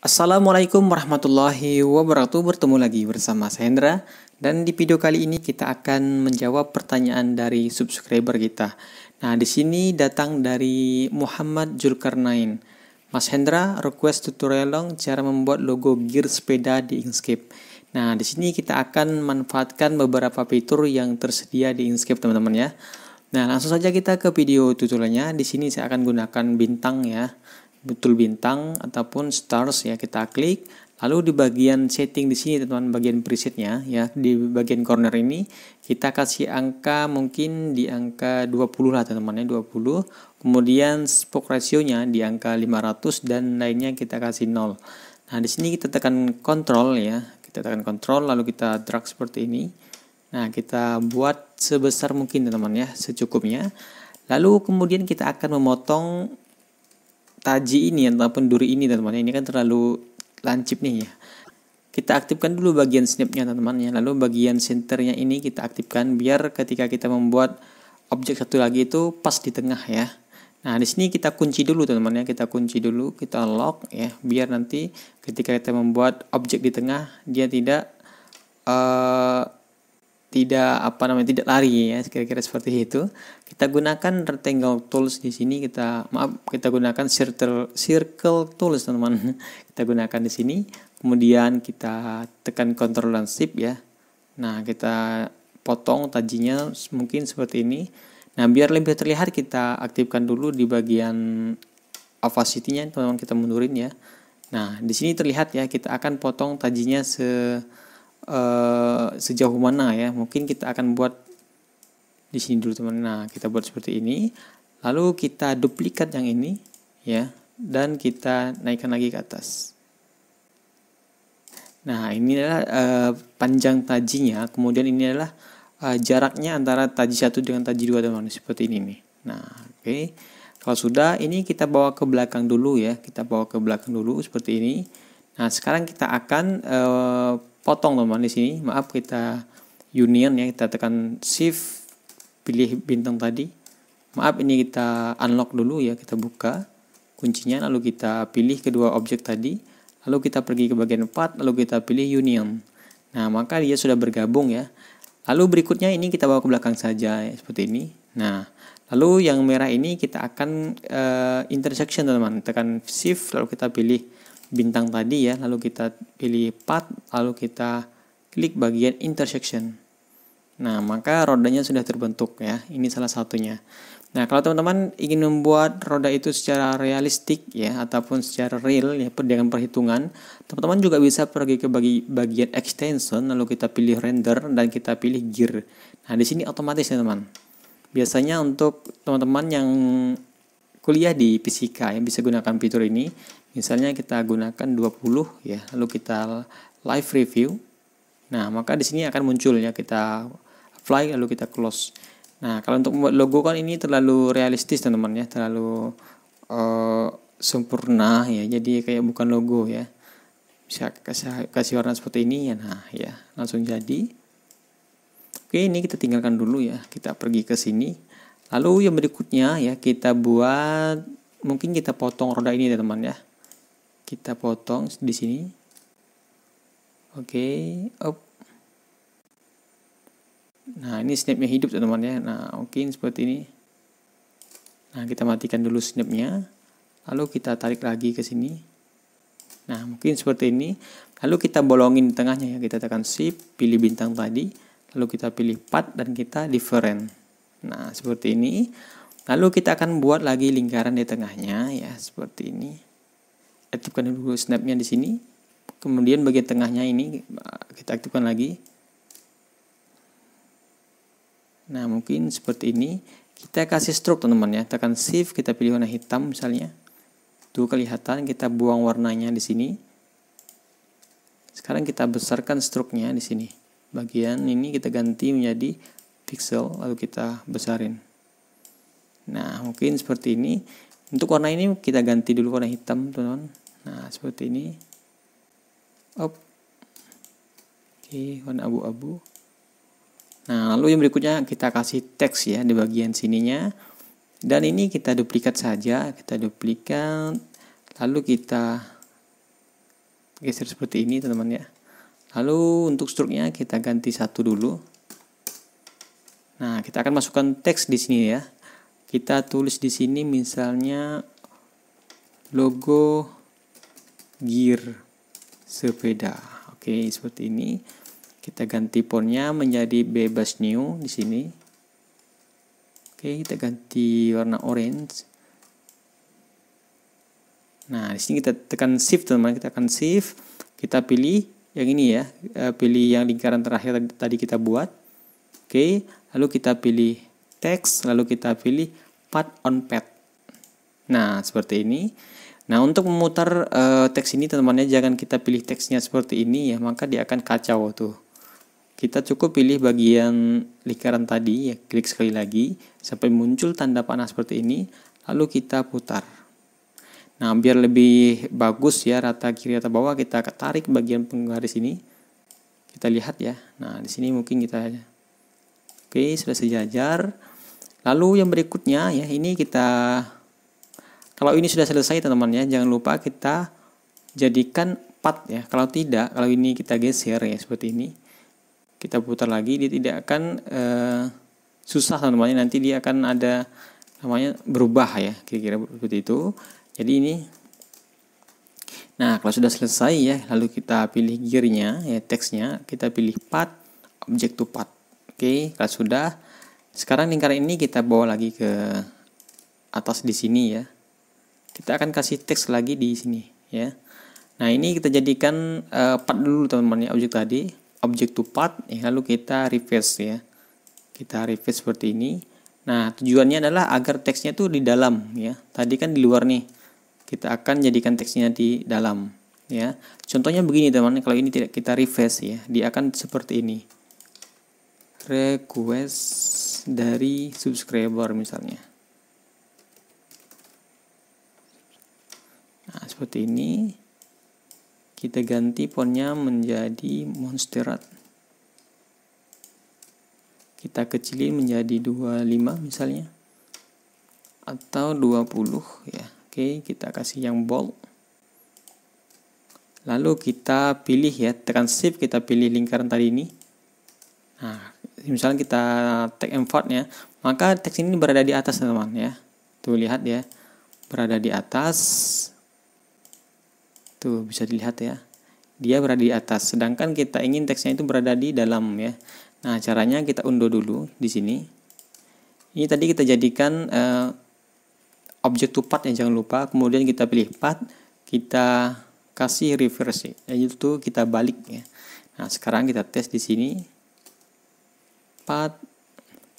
Assalamualaikum warahmatullahi wabarakatuh Bertemu lagi bersama saya Hendra Dan di video kali ini kita akan menjawab pertanyaan dari subscriber kita Nah di sini datang dari Muhammad Julkarnain Mas Hendra request tutorial dong cara membuat logo gear sepeda di Inkscape Nah di sini kita akan manfaatkan beberapa fitur yang tersedia di Inkscape teman-teman ya Nah langsung saja kita ke video tutorialnya Di sini saya akan gunakan bintang ya betul bintang ataupun stars ya kita klik lalu di bagian setting di sini teman-teman bagian presetnya ya di bagian corner ini kita kasih angka mungkin di angka 20 lah teman-teman ya 20 kemudian spoke ratio di angka 500 dan lainnya kita kasih 0 nah di sini kita tekan control ya kita tekan control lalu kita drag seperti ini nah kita buat sebesar mungkin teman-teman ya secukupnya lalu kemudian kita akan memotong taji ini ataupun duri ini teman-teman ini kan terlalu lancip nih ya kita aktifkan dulu bagian snipnya teman-teman ya lalu bagian centernya ini kita aktifkan biar ketika kita membuat objek satu lagi itu pas di tengah ya nah di sini kita kunci dulu teman-teman ya kita kunci dulu kita lock ya biar nanti ketika kita membuat objek di tengah dia tidak uh, tidak apa namanya tidak lari ya kira-kira seperti itu kita gunakan rectangle tools di sini kita maaf kita gunakan circle circle tools teman-teman kita gunakan di sini kemudian kita tekan control dan shift ya nah kita potong tajinya mungkin seperti ini nah biar lebih terlihat kita aktifkan dulu di bagian opacity-nya teman-teman kita mundurin ya nah di sini terlihat ya kita akan potong tajinya se uh, sejauh mana ya mungkin kita akan buat di sini dulu teman nah kita buat seperti ini lalu kita duplikat yang ini ya dan kita naikkan lagi ke atas nah ini adalah uh, panjang tajinya kemudian ini adalah uh, jaraknya antara taji satu dengan taji dua teman seperti ini nih nah oke okay. kalau sudah ini kita bawa ke belakang dulu ya kita bawa ke belakang dulu seperti ini nah sekarang kita akan uh, potong teman di sini maaf kita union ya kita tekan shift pilih bintang tadi maaf ini kita unlock dulu ya kita buka kuncinya lalu kita pilih kedua objek tadi lalu kita pergi ke bagian part lalu kita pilih union nah maka dia sudah bergabung ya lalu berikutnya ini kita bawa ke belakang saja ya, seperti ini nah lalu yang merah ini kita akan uh, intersection teman-teman tekan shift lalu kita pilih bintang tadi ya, lalu kita pilih path, lalu kita klik bagian intersection. Nah, maka rodanya sudah terbentuk ya. Ini salah satunya. Nah, kalau teman-teman ingin membuat roda itu secara realistik ya ataupun secara real ya dengan perhitungan, teman-teman juga bisa pergi ke bagi bagian extension lalu kita pilih render dan kita pilih gear. Nah, di sini otomatis ya, teman. Biasanya untuk teman-teman yang kuliah di fisika yang bisa gunakan fitur ini Misalnya kita gunakan 20 ya, lalu kita live review. Nah, maka di sini akan muncul ya kita apply lalu kita close. Nah, kalau untuk membuat logo kan ini terlalu realistis teman-teman ya, terlalu uh, sempurna ya. Jadi kayak bukan logo ya. Bisa kasih, kasih warna seperti ini ya. Nah, ya, langsung jadi. Oke, ini kita tinggalkan dulu ya. Kita pergi ke sini. Lalu yang berikutnya ya kita buat mungkin kita potong roda ini ya teman ya kita potong di sini oke okay, up nah ini snapnya hidup teman-teman ya nah oke okay, seperti ini nah kita matikan dulu snapnya lalu kita tarik lagi ke sini nah mungkin seperti ini lalu kita bolongin di tengahnya ya kita tekan shift pilih bintang tadi lalu kita pilih part dan kita different nah seperti ini lalu kita akan buat lagi lingkaran di tengahnya ya seperti ini aktifkan dulu snapnya di sini kemudian bagian tengahnya ini ah, kita aktifkan lagi nah mungkin seperti ini kita kasih stroke teman-teman ya tekan shift kita pilih warna hitam misalnya tuh kelihatan kita buang warnanya di sini sekarang kita besarkan stroke-nya di sini bagian ini kita ganti menjadi pixel lalu kita besarin nah mungkin seperti ini untuk warna ini kita ganti dulu warna hitam teman-teman nah seperti ini up oke warna abu-abu nah lalu yang berikutnya kita kasih teks ya di bagian sininya dan ini kita duplikat saja kita duplikat lalu kita geser seperti ini teman-teman ya lalu untuk struknya kita ganti satu dulu nah kita akan masukkan teks di sini ya kita tulis di sini misalnya logo gear sepeda. Oke, seperti ini. Kita ganti fontnya menjadi bebas new di sini. Oke, kita ganti warna orange. Nah, di sini kita tekan shift teman, teman kita akan shift, kita pilih yang ini ya, eh, pilih yang lingkaran terakhir tadi kita buat. Oke, lalu kita pilih teks, lalu kita pilih path on path. Nah, seperti ini. Nah, untuk memutar uh, teks ini teman-temannya jangan kita pilih teksnya seperti ini ya, maka dia akan kacau tuh. Kita cukup pilih bagian lingkaran tadi ya, klik sekali lagi sampai muncul tanda panah seperti ini, lalu kita putar. Nah, biar lebih bagus ya rata kiri atau bawah kita tarik bagian penggaris ini. Kita lihat ya. Nah, di sini mungkin kita Oke, sudah sejajar. Lalu yang berikutnya ya, ini kita kalau ini sudah selesai teman-teman ya, jangan lupa kita jadikan part ya. Kalau tidak, kalau ini kita geser ya seperti ini, kita putar lagi, dia tidak akan uh, susah teman-teman. Ya. Nanti dia akan ada namanya berubah ya, kira-kira seperti itu. Jadi ini. Nah kalau sudah selesai ya, lalu kita pilih gearnya ya teksnya, kita pilih part, object to part. Oke, kalau sudah, sekarang lingkaran ini kita bawa lagi ke atas di sini ya kita akan kasih teks lagi di sini ya nah ini kita jadikan uh, part dulu teman-teman ya objek tadi objek to part ya, lalu kita refresh ya kita refresh seperti ini nah tujuannya adalah agar teksnya tuh di dalam ya tadi kan di luar nih kita akan jadikan teksnya di dalam ya contohnya begini teman-teman kalau ini tidak kita refresh ya dia akan seperti ini request dari subscriber misalnya seperti ini kita ganti fontnya menjadi monsterat kita kecilin menjadi 25 misalnya atau 20 ya oke kita kasih yang bold lalu kita pilih ya tekan shift kita pilih lingkaran tadi ini nah misalnya kita tag M4 ya maka teks ini berada di atas teman ya tuh lihat ya berada di atas Tuh bisa dilihat ya. Dia berada di atas, sedangkan kita ingin teksnya itu berada di dalam ya. Nah, caranya kita unduh dulu di sini. Ini tadi kita jadikan uh, objek to part ya jangan lupa. Kemudian kita pilih part, kita kasih reverse. Ya. Yaitu tuh kita balik ya. Nah, sekarang kita tes di sini. Part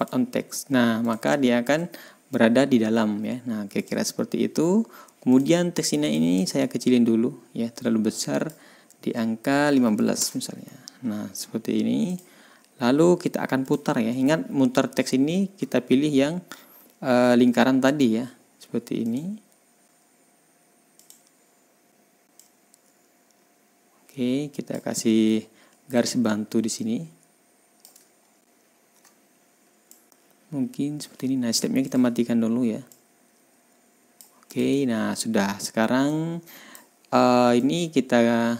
part on text. Nah, maka dia akan berada di dalam ya. Nah, kira-kira seperti itu. Kemudian teks ini saya kecilin dulu ya, terlalu besar di angka 15 misalnya. Nah, seperti ini. Lalu kita akan putar ya. Ingat mutar teks ini kita pilih yang e, lingkaran tadi ya, seperti ini. Oke, kita kasih garis bantu di sini. Mungkin seperti ini. Nah, stepnya kita matikan dulu ya. Oke, nah sudah sekarang uh, ini kita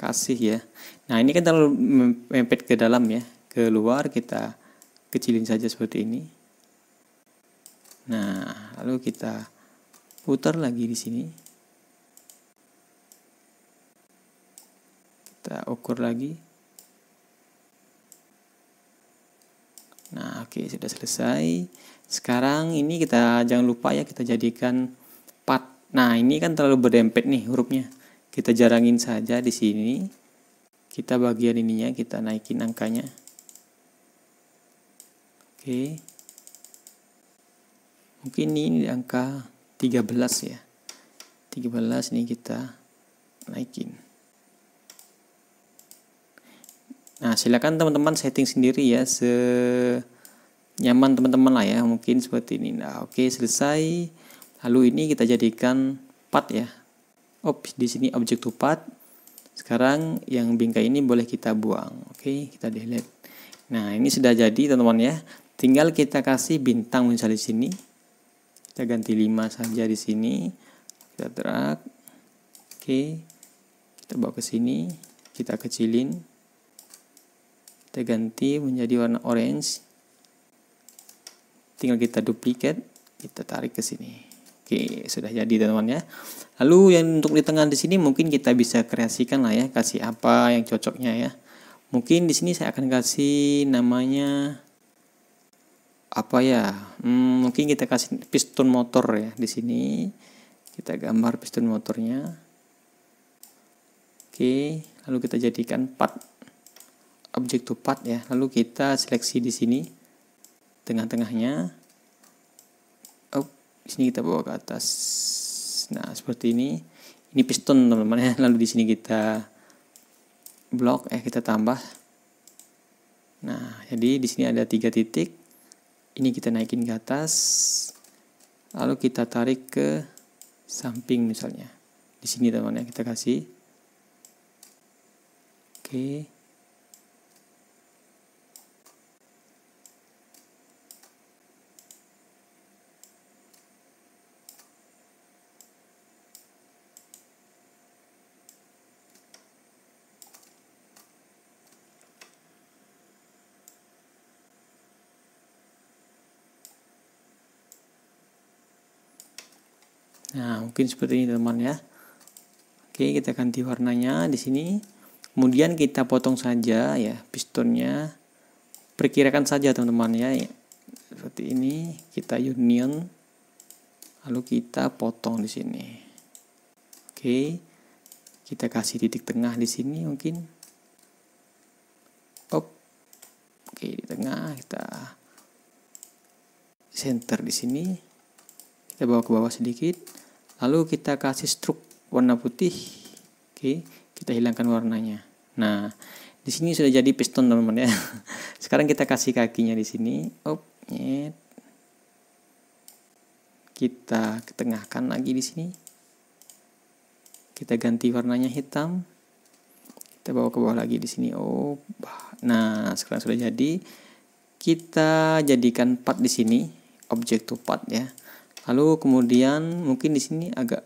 kasih ya. Nah ini kan terlalu mepet ke dalam ya, ke luar kita kecilin saja seperti ini. Nah lalu kita putar lagi di sini. Kita ukur lagi. Nah oke sudah selesai. Sekarang ini kita jangan lupa ya kita jadikan Nah, ini kan terlalu berdempet nih hurufnya. Kita jarangin saja di sini. Kita bagian ininya kita naikin angkanya. Oke. Mungkin ini di angka 13 ya. 13 ini kita naikin. Nah, silakan teman-teman setting sendiri ya se nyaman teman-teman lah ya. Mungkin seperti ini. Nah, oke, selesai. Lalu ini kita jadikan path ya. Op, di sini objek to path. Sekarang yang bingkai ini boleh kita buang. Oke, kita delete. Nah, ini sudah jadi teman-teman ya. Tinggal kita kasih bintang misal di sini. Kita ganti 5 saja di sini. Kita drag. Oke. Kita bawa ke sini, kita kecilin. Kita ganti menjadi warna orange. Tinggal kita duplikat, kita tarik ke sini. Oke, sudah jadi teman-teman ya. Lalu yang untuk di tengah di sini mungkin kita bisa kreasikan lah ya, kasih apa yang cocoknya ya. Mungkin di sini saya akan kasih namanya apa ya? Hmm, mungkin kita kasih piston motor ya di sini. Kita gambar piston motornya. Oke, lalu kita jadikan part objek to part ya. Lalu kita seleksi di sini tengah-tengahnya di sini kita bawa ke atas nah seperti ini ini piston teman-teman ya lalu di sini kita blok eh kita tambah nah jadi di sini ada tiga titik ini kita naikin ke atas lalu kita tarik ke samping misalnya di sini teman-teman ya kita kasih oke okay. Nah, mungkin seperti ini teman ya. Oke, kita ganti warnanya di sini. Kemudian kita potong saja ya pistonnya. Perkirakan saja teman-teman ya. Seperti ini kita union lalu kita potong di sini. Oke. Kita kasih titik tengah di sini mungkin. op Oke, di tengah kita center di sini. Kita bawa ke bawah sedikit lalu kita kasih struk warna putih oke kita hilangkan warnanya nah di sini sudah jadi piston teman-teman ya sekarang kita kasih kakinya di sini op nyet. kita ketengahkan lagi di sini kita ganti warnanya hitam kita bawa ke bawah lagi di sini Oh, nah sekarang sudah jadi kita jadikan part di sini objek to part ya lalu kemudian mungkin di sini agak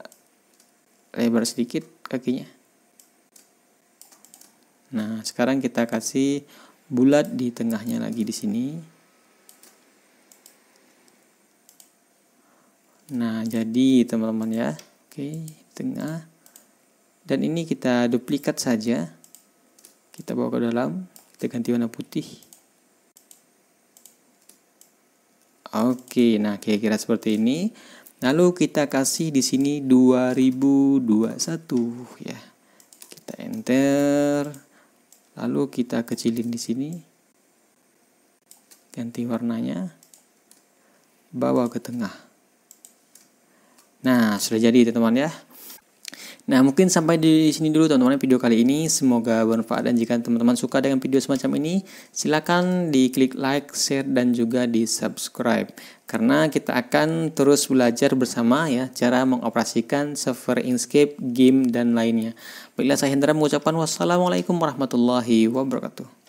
lebar sedikit kakinya nah sekarang kita kasih bulat di tengahnya lagi di sini nah jadi teman-teman ya oke tengah dan ini kita duplikat saja kita bawa ke dalam kita ganti warna putih Oke, nah kira-kira seperti ini. Lalu kita kasih di sini 2021 ya. Kita enter. Lalu kita kecilin di sini. Ganti warnanya. Bawa ke tengah. Nah, sudah jadi teman-teman ya. Nah, mungkin sampai di sini dulu teman-teman video kali ini. Semoga bermanfaat dan jika teman-teman suka dengan video semacam ini, silakan diklik like, share dan juga di-subscribe. Karena kita akan terus belajar bersama ya cara mengoperasikan server Inkscape, game dan lainnya. Baiklah saya Hendra mengucapkan wassalamualaikum warahmatullahi wabarakatuh.